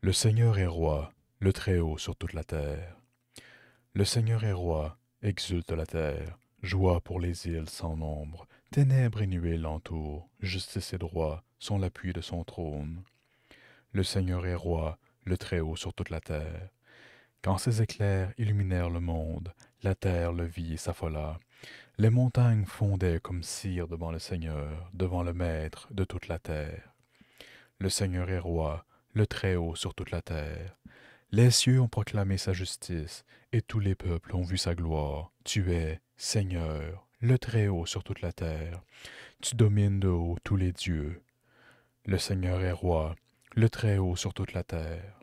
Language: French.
Le Seigneur est roi, le Très-Haut sur toute la terre. Le Seigneur est roi, exulte la terre, joie pour les îles sans nombre, ténèbres et nuées l'entourent, justice et droit sont l'appui de son trône. Le Seigneur est roi, le Très-Haut sur toute la terre. Quand ses éclairs illuminèrent le monde, la terre le vit et s'affola. Les montagnes fondaient comme cire devant le Seigneur, devant le Maître de toute la terre. Le Seigneur est roi, le Très-Haut sur toute la terre. Les cieux ont proclamé sa justice, et tous les peuples ont vu sa gloire. Tu es, Seigneur, le Très-Haut sur toute la terre. Tu domines de haut tous les dieux. Le Seigneur est roi, le Très-Haut sur toute la terre.